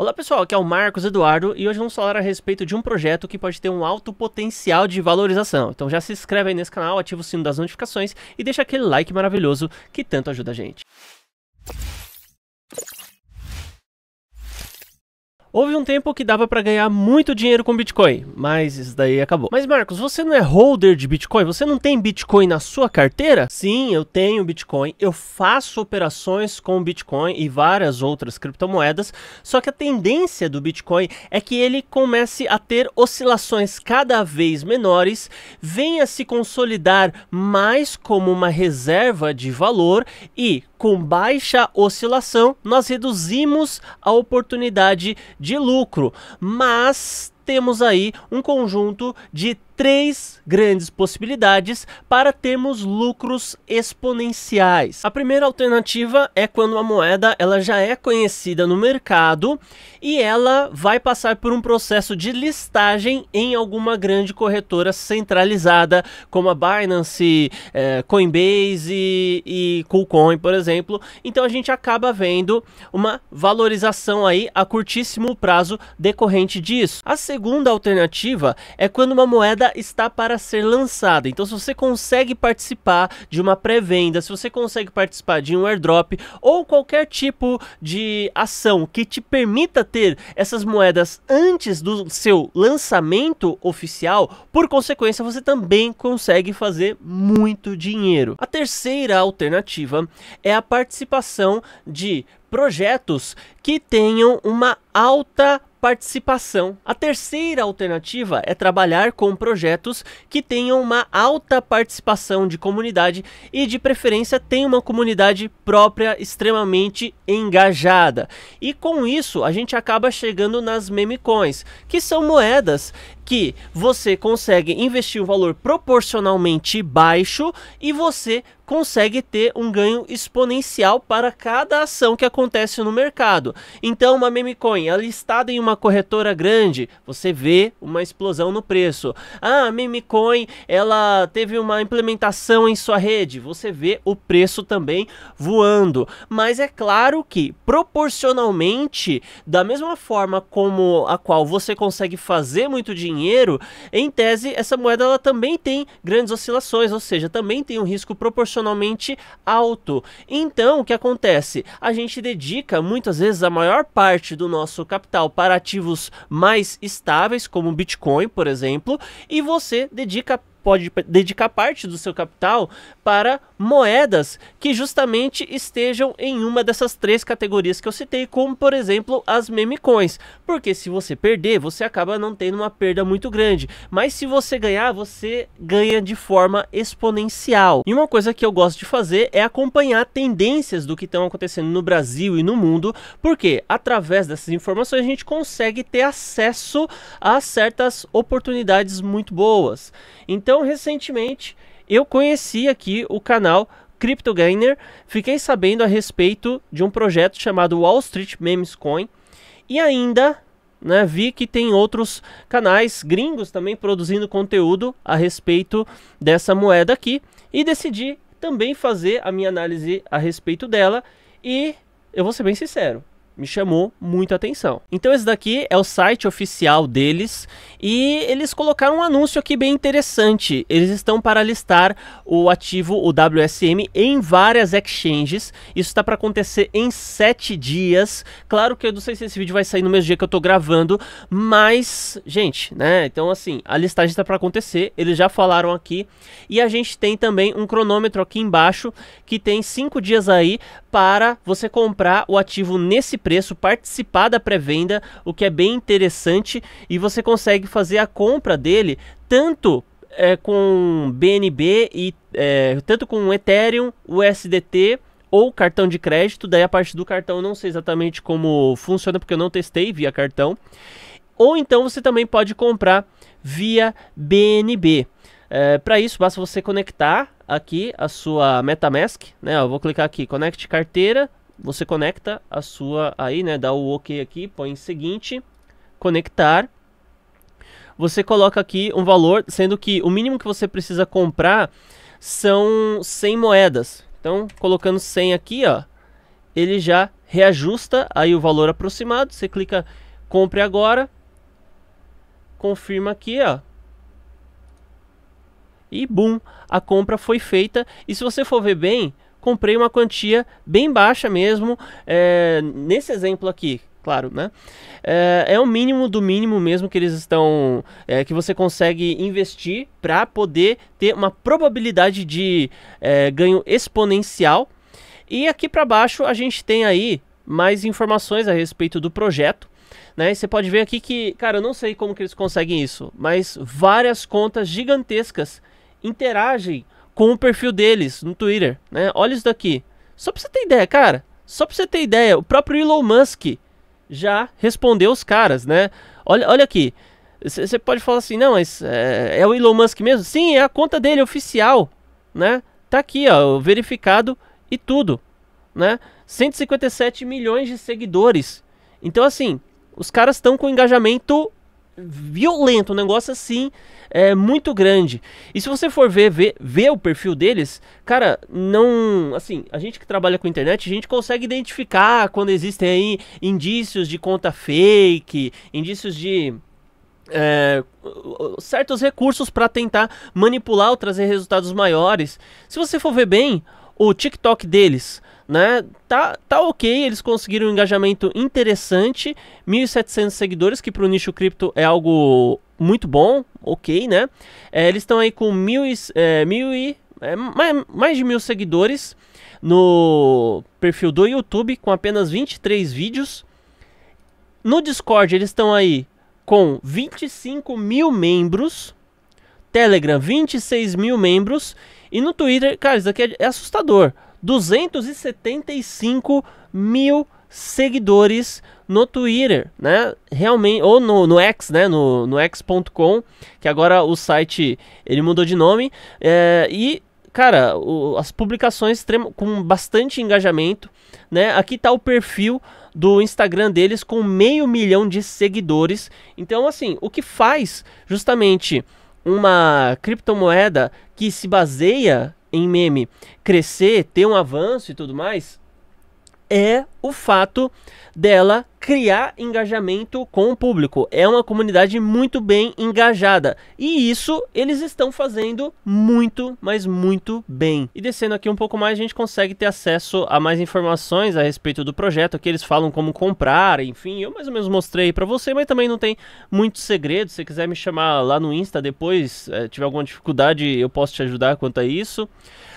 Olá pessoal, aqui é o Marcos Eduardo e hoje vamos falar a respeito de um projeto que pode ter um alto potencial de valorização. Então já se inscreve aí nesse canal, ativa o sino das notificações e deixa aquele like maravilhoso que tanto ajuda a gente. Houve um tempo que dava para ganhar muito dinheiro com Bitcoin, mas isso daí acabou. Mas Marcos, você não é holder de Bitcoin? Você não tem Bitcoin na sua carteira? Sim, eu tenho Bitcoin, eu faço operações com Bitcoin e várias outras criptomoedas, só que a tendência do Bitcoin é que ele comece a ter oscilações cada vez menores, venha se consolidar mais como uma reserva de valor e com baixa oscilação, nós reduzimos a oportunidade de lucro, mas temos aí um conjunto de três grandes possibilidades para termos lucros exponenciais. A primeira alternativa é quando a moeda ela já é conhecida no mercado e ela vai passar por um processo de listagem em alguma grande corretora centralizada, como a Binance, eh, Coinbase e KuCoin, por exemplo. Então a gente acaba vendo uma valorização aí a curtíssimo prazo decorrente disso. A segunda alternativa é quando uma moeda está para ser lançada. Então, se você consegue participar de uma pré-venda, se você consegue participar de um airdrop ou qualquer tipo de ação que te permita ter essas moedas antes do seu lançamento oficial, por consequência, você também consegue fazer muito dinheiro. A terceira alternativa é a participação de projetos que tenham uma alta participação. A terceira alternativa é trabalhar com projetos que tenham uma alta participação de comunidade e, de preferência, tenha uma comunidade própria extremamente engajada. E com isso, a gente acaba chegando nas meme coins, que são moedas que você consegue investir um valor proporcionalmente baixo e você consegue ter um ganho exponencial para cada ação que acontece no mercado. Então, uma meme coin é listada em uma corretora grande, você vê uma explosão no preço. Ah, a meme coin, ela teve uma implementação em sua rede, você vê o preço também voando. Mas é claro que proporcionalmente, da mesma forma como a qual você consegue fazer muito dinheiro dinheiro, em tese, essa moeda ela também tem grandes oscilações, ou seja, também tem um risco proporcionalmente alto. Então, o que acontece? A gente dedica muitas vezes a maior parte do nosso capital para ativos mais estáveis, como o Bitcoin, por exemplo, e você dedica pode dedicar parte do seu capital para moedas que justamente estejam em uma dessas três categorias que eu citei, como por exemplo as meme coins. Porque se você perder, você acaba não tendo uma perda muito grande, mas se você ganhar, você ganha de forma exponencial. E uma coisa que eu gosto de fazer é acompanhar tendências do que estão acontecendo no Brasil e no mundo, porque através dessas informações a gente consegue ter acesso a certas oportunidades muito boas. Então então, recentemente, eu conheci aqui o canal CryptoGainer, fiquei sabendo a respeito de um projeto chamado Wall Street Memes Coin e ainda né, vi que tem outros canais gringos também produzindo conteúdo a respeito dessa moeda aqui e decidi também fazer a minha análise a respeito dela e eu vou ser bem sincero, me chamou muita atenção. Então esse daqui é o site oficial deles e eles colocaram um anúncio aqui bem interessante. Eles estão para listar o ativo, o WSM, em várias exchanges. Isso está para acontecer em sete dias. Claro que eu não sei se esse vídeo vai sair no mesmo dia que eu estou gravando, mas, gente, né? Então assim, a listagem está para acontecer, eles já falaram aqui. E a gente tem também um cronômetro aqui embaixo que tem cinco dias aí para você comprar o ativo nesse preço preço, participar da pré-venda, o que é bem interessante, e você consegue fazer a compra dele tanto é, com BNB e é, tanto com Ethereum, USDT ou cartão de crédito. Daí a parte do cartão eu não sei exatamente como funciona porque eu não testei via cartão. Ou então você também pode comprar via BNB. É, Para isso basta você conectar aqui a sua MetaMask, né? Eu vou clicar aqui, conecte carteira você conecta a sua aí, né? Dá o OK aqui, põe seguinte, conectar. Você coloca aqui um valor, sendo que o mínimo que você precisa comprar são 100 moedas. Então, colocando 100 aqui, ó, ele já reajusta aí o valor aproximado. Você clica compre agora. Confirma aqui, ó. E bum, a compra foi feita. E se você for ver bem, comprei uma quantia bem baixa mesmo, é, nesse exemplo aqui, claro, né? É, é, o mínimo do mínimo mesmo que eles estão, é, que você consegue investir para poder ter uma probabilidade de é, ganho exponencial. E aqui para baixo a gente tem aí mais informações a respeito do projeto. Né? E você pode ver aqui que, cara, eu não sei como que eles conseguem isso, mas várias contas gigantescas interagem com o perfil deles no Twitter, né? Olha isso daqui. Só pra você ter ideia, cara. Só pra você ter ideia, o próprio Elon Musk já respondeu os caras, né? Olha, olha aqui. Você pode falar assim, não, mas é, é, o Elon Musk mesmo? Sim, é a conta dele, oficial, né? Tá aqui, ó, verificado e tudo, né? 157 milhões de seguidores. Então, assim, os caras estão com engajamento violento, um negócio assim, é muito grande. E se você for ver, ver, ver o perfil deles, cara, não. Assim, a gente que trabalha com internet, a gente consegue identificar quando existem aí indícios de conta fake, indícios de. É, certos recursos para tentar manipular ou trazer resultados maiores. Se você for ver bem, o TikTok deles, né? Tá, tá ok, eles conseguiram um engajamento interessante, 1.700 seguidores, que para o nicho cripto é algo muito bom, ok, né? É, eles estão aí com mil e, é, mil e é, mais, mais de mil seguidores no perfil do YouTube, com apenas 23 vídeos. No Discord, eles estão aí com 25 mil membros. Telegram, 26 mil membros. E no Twitter, cara, isso aqui é, é assustador. 275 mil seguidores no Twitter, né? Realmente, ou no, no X, né? No, no X.com, que agora o site ele mudou de nome. É, e, cara, o, as publicações com bastante engajamento, né? Aqui tá o perfil do Instagram deles com meio milhão de seguidores. Então, assim, o que faz justamente uma criptomoeda que se baseia em meme, crescer, ter um avanço e tudo mais, é o fato dela criar engajamento com o público. É uma comunidade muito bem engajada. E isso eles estão fazendo muito, mas muito bem. E descendo aqui um pouco mais, a gente consegue ter acesso a mais informações a respeito do projeto. Aqui eles falam como comprar, enfim, eu mais ou menos mostrei para você, mas também não tem muito segredo. Se você quiser me chamar lá no Insta depois, é, tiver alguma dificuldade, eu posso te ajudar quanto a isso.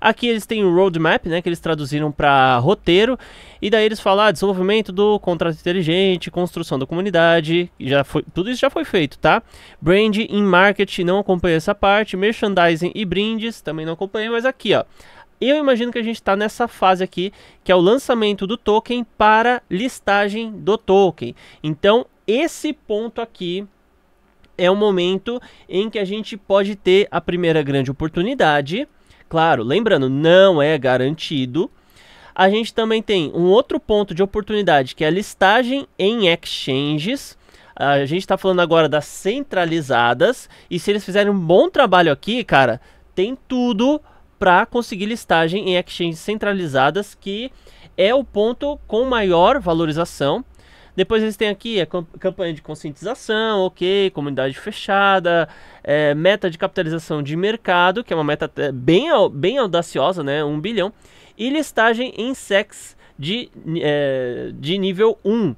Aqui eles têm um roadmap, né, que eles traduziram para roteiro, e daí eles falam ah, desenvolvimento do contrato inteligente, construção da comunidade, já foi, tudo isso já foi feito, tá? Brand em marketing não acompanha essa parte, merchandising e brindes também não acompanhei, mas aqui, ó, eu imagino que a gente está nessa fase aqui, que é o lançamento do token para listagem do token. Então, esse ponto aqui é o momento em que a gente pode ter a primeira grande oportunidade Claro, lembrando, não é garantido. A gente também tem um outro ponto de oportunidade que é a listagem em exchanges. A gente está falando agora das centralizadas. E se eles fizerem um bom trabalho aqui, cara, tem tudo para conseguir listagem em exchanges centralizadas, que é o ponto com maior valorização. Depois eles têm aqui é a campanha de conscientização, ok, comunidade fechada, é, meta de capitalização de mercado, que é uma meta bem, bem audaciosa, né, 1 bilhão, e listagem em sex de, é, de nível 1.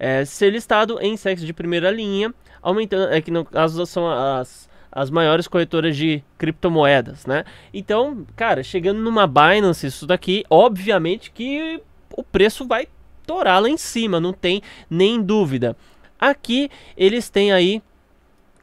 É, ser listado em sexo de primeira linha, aumentando, é que no caso são as, as maiores corretoras de criptomoedas, né? Então, cara, chegando numa Binance, isso daqui, obviamente que o preço vai estourá lá em cima, não tem nem dúvida. Aqui eles têm aí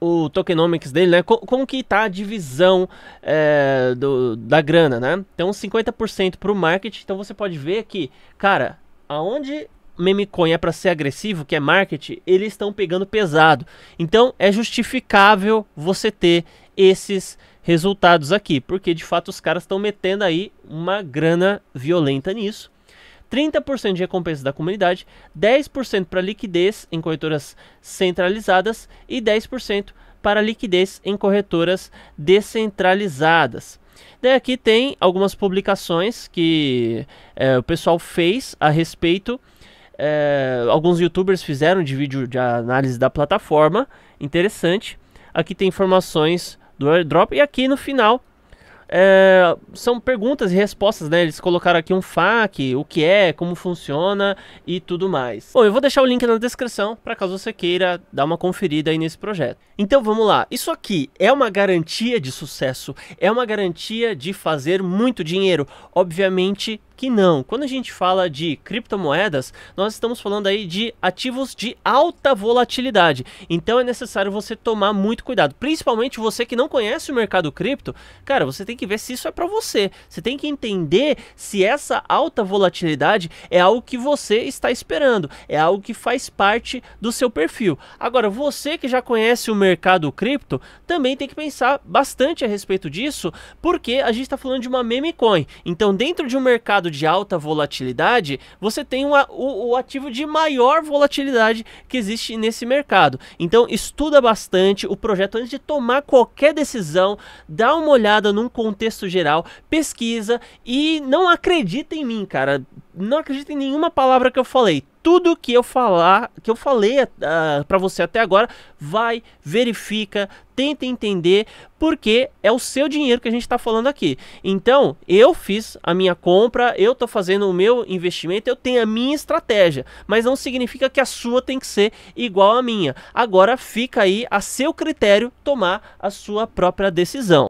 o tokenomics dele, né? Como, como que tá a divisão é, do, da grana, né? Então 50% para o marketing. Então você pode ver que, cara, aonde memecoin é para ser agressivo, que é marketing, eles estão pegando pesado. Então é justificável você ter esses resultados aqui, porque de fato os caras estão metendo aí uma grana violenta nisso. 30% de recompensa da comunidade, 10% para liquidez em corretoras centralizadas e 10% para liquidez em corretoras descentralizadas. Daí aqui tem algumas publicações que é, o pessoal fez a respeito. É, alguns youtubers fizeram de vídeo de análise da plataforma. Interessante. Aqui tem informações do airdrop. E aqui no final é, são perguntas e respostas, né? Eles colocaram aqui um FAQ, o que é, como funciona e tudo mais. Bom, eu vou deixar o link na descrição para caso você queira dar uma conferida aí nesse projeto. Então vamos lá. Isso aqui é uma garantia de sucesso, é uma garantia de fazer muito dinheiro. Obviamente que não. Quando a gente fala de criptomoedas, nós estamos falando aí de ativos de alta volatilidade. Então é necessário você tomar muito cuidado, principalmente você que não conhece o mercado cripto. Cara, você tem que ver se isso é para você. Você tem que entender se essa alta volatilidade é algo que você está esperando, é algo que faz parte do seu perfil. Agora, você que já conhece o mercado cripto, também tem que pensar bastante a respeito disso, porque a gente está falando de uma meme coin. Então, dentro de um mercado mercado de alta volatilidade, você tem uma, o, o ativo de maior volatilidade que existe nesse mercado. Então, estuda bastante o projeto antes de tomar qualquer decisão, dá uma olhada num contexto geral, pesquisa e não acredita em mim, cara não acredita em nenhuma palavra que eu falei. Tudo que eu falar, que eu falei uh, ah, para você até agora, vai, verifica, tenta entender, porque é o seu dinheiro que a gente está falando aqui. Então, eu fiz a minha compra, eu estou fazendo o meu investimento, eu tenho a minha estratégia, mas não significa que a sua tem que ser igual à minha. Agora fica aí a seu critério tomar a sua própria decisão.